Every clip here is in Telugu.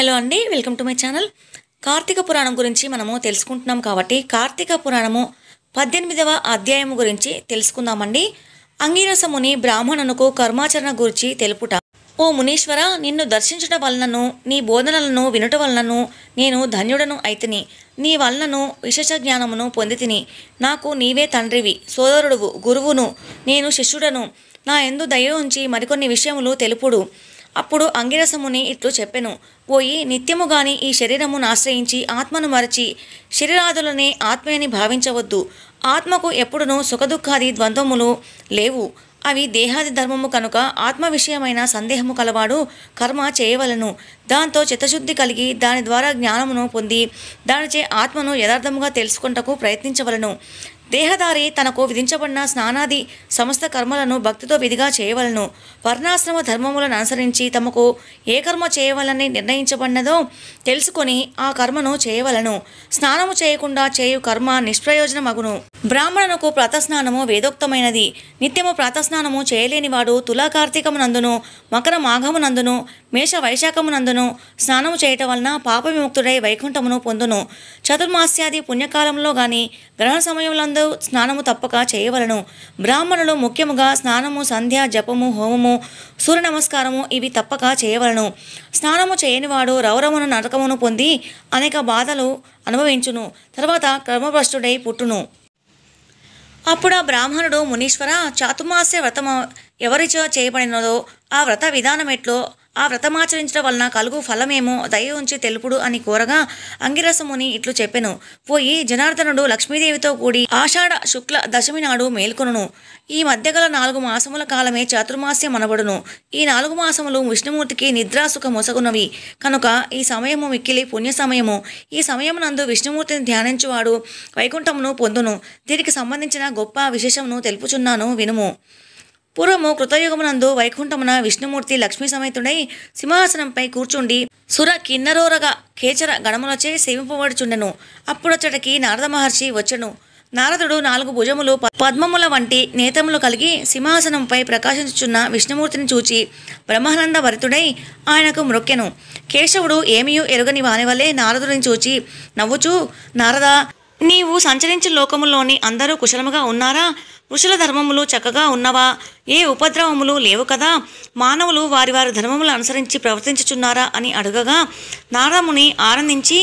హలో అండి welcome to my channel Karthika Puranam గురించి మనము తెలుసుకుంటున్నాం కాబట్టి కార్తీక పురాణము పద్దెనిమిదవ అధ్యాయం గురించి తెలుసుకుందామండి అంగీరసముని బ్రాహ్మణునకు కర్మాచరణ గురించి తెలుపుట ఓ మునీశ్వర నిన్ను దర్శించడం వలనను నీ బోధనలను వినుట వలనను నేను ధన్యుడను అయితిని నీ వలనను విశేష జ్ఞానమును పొందితిని నాకు నీవే తండ్రివి సోదరుడువు గురువును నేను శిష్యుడను నా ఎందు దయ ఉంచి మరికొన్ని విషయములు తెలుపుడు అప్పుడు అంగిరసముని ఇట్లు చెప్పెను పోయి నిత్యము గాని ఈ శరీరమును ఆశ్రయించి ఆత్మను మరచి శరీరాదులనే ఆత్మయని భావించవద్దు ఆత్మకు ఎప్పుడునూ సుఖదుఖాది ద్వంద్వములు లేవు అవి దేహాది ధర్మము కనుక ఆత్మ విషయమైన సందేహము కలవాడు కర్మ చేయవలను దాంతో చిత్తశుద్ధి కలిగి దాని ద్వారా జ్ఞానమును పొంది దానిచే ఆత్మను యథార్థముగా తెలుసుకుంటకు ప్రయత్నించవలను దేహదారి తనకు విధించబడిన స్నానాది సమస్త కర్మలను భక్తితో విధిగా చేయవలను వర్ణాశ్రమ ధర్మములను అనుసరించి తమకు ఏ కర్మ చేయవలని నిర్ణయించబడినదో తెలుసుకొని ఆ కర్మను చేయవలను స్నానము చేయకుండా చేయు కర్మ నిష్ప్రయోజనమగును బ్రాహ్మణునకు ప్రాతస్నానము వేదోక్తమైనది నిత్యము ప్రాతస్నానము చేయలేనివాడు తులాకార్తీకమునందును మకర మాఘమునందును మేష వైశాఖమునందును స్నానము చేయటం వలన పాప విముక్తుడై వైకుంఠమును పొందును చతుర్మాస్యాది పుణ్యకాలంలో గాని గ్రహణ సమయంలందు స్నానము తప్పక చేయవలను బ్రాహ్మణులు ముఖ్యముగా స్నానము సంధ్య జపము హోమము సూర్య నమస్కారము ఇవి తప్పక చేయవలను స్నానము చేయనివాడు రౌరమును నరకమును పొంది అనేక బాధలు అనుభవించును తర్వాత కర్మభ్రష్టుడై పుట్టును అప్పుడు ఆ బ్రాహ్మణుడు మునీశ్వర చాతుమాస్య వ్రతం ఎవరిచో చేయబడినదో ఆ వ్రత విధానం ఎట్లో ఆ వ్రతమాచరించడం వలన కలుగు ఫలమేమో దయ ఉంచి తెలుపుడు అని కోరగా అంగిరసముని ఇట్లు చెప్పెను పోయి జనార్దనుడు లక్ష్మీదేవితో కూడి ఆషాఢ శుక్ల దశమి నాడు మేల్కొనును ఈ మధ్యగల నాలుగు మాసముల కాలమే చాతుర్మాస్యం అనబడును ఈ నాలుగు మాసములు విష్ణుమూర్తికి నిద్రాసుఖ మొసగునవి కనుక ఈ సమయము మిక్కిలి పుణ్య సమయము ఈ సమయమునందు విష్ణుమూర్తిని ధ్యానించువాడు వైకుంఠమును పొందును దీనికి సంబంధించిన గొప్ప విశేషమును తెలుపుచున్నాను వినుము పూర్వము కృతయుగమునందు వైకుంఠమున విష్ణుమూర్తి లక్ష్మీ సమేతుడై సింహాసనంపై కూర్చుండి సుర కిన్నరోరగ కేచర గణములచే సేవింపబడుచుండెను అప్పుడొచ్చటికి నారద మహర్షి వచ్చెను నారదుడు నాలుగు భుజములు పద్మముల వంటి నేతములు కలిగి సింహాసనంపై ప్రకాశించుచున్న విష్ణుమూర్తిని చూచి బ్రహ్మానంద వరితుడై ఆయనకు మ్రొక్కెను కేశవుడు ఏమీయూ ఎరుగని వానివలే నారదుడిని చూచి నవ్వుచూ నారద నీవు సంచరించిన లోకములోని అందరూ కుశలముగా ఉన్నారా ఋషుల ధర్మములు చక్కగా ఉన్నవా ఏ ఉపద్రవములు లేవు కదా మానవులు వారి వారి ధర్మములు అనుసరించి ప్రవర్తించుచున్నారా అని అడగగా నారముని ఆనందించి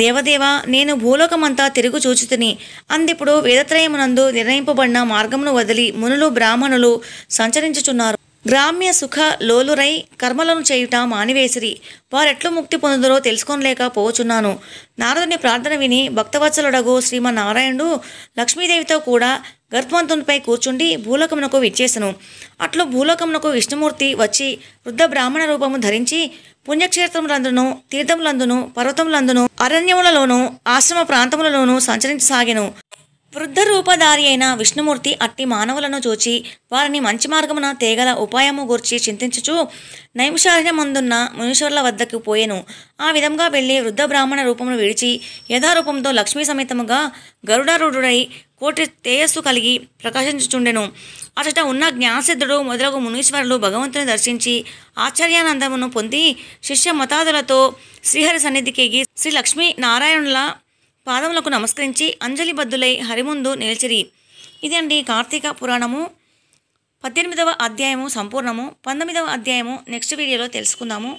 దేవదేవ నేను భూలోకమంతా తిరుగు చూచుతుని అందిప్పుడు వేదత్రయమునందు నిర్ణయింపబడిన మార్గమును వదిలి మునులు బ్రాహ్మణులు సంచరించుచున్నారు గ్రామ్య సుఖ లోలురై కర్మలను చేయుట మానివేసిరి వారెట్లు ముక్తి పొందుదరో పోచున్నాను నారదుని ప్రార్థన విని భక్తవత్సలుడగు శ్రీమన్నారాయణుడు లక్ష్మీదేవితో కూడా గర్భవంతునిపై కూర్చుండి భూలోకమునకు విచ్చేసను అట్లు భూలోకమునకు విష్ణుమూర్తి వచ్చి వృద్ధ బ్రాహ్మణ రూపము ధరించి పుణ్యక్షేత్రములందును తీర్థములందును పర్వతములందును అరణ్యములలోను ఆశ్రమ ప్రాంతములలోను సంచరించసాగెను వృద్ధ రూపధారి అయిన విష్ణుమూర్తి అట్టి మానవులను చూచి వారిని మంచి మార్గమున తేగల ఉపాయము గూర్చి చింతించుచు నైమిషారణ్యమందున్న మునీశ్వరుల వద్దకు పోయెను ఆ విధంగా వెళ్ళి వృద్ధ బ్రాహ్మణ రూపమును విడిచి యథారూపంతో లక్ష్మీ సమేతముగా గరుడారుఢుడై కోటి తేయస్సు కలిగి ప్రకాశించుచుండెను అచట ఉన్న జ్ఞానసిద్ధుడు మొదలగు మునీశ్వరులు భగవంతుని దర్శించి ఆశ్చర్యానందమును పొంది శిష్య మతాదులతో శ్రీహరి సన్నిధికి శ్రీ లక్ష్మీ నారాయణుల పాదములకు నమస్కరించి అంజలి బద్దులై హరిముందు నిలిచిరి ఇదండి కార్తీక పురాణము పద్దెనిమిదవ అధ్యాయము సంపూర్ణము పంతొమ్మిదవ అధ్యాయము నెక్స్ట్ వీడియోలో తెలుసుకుందాము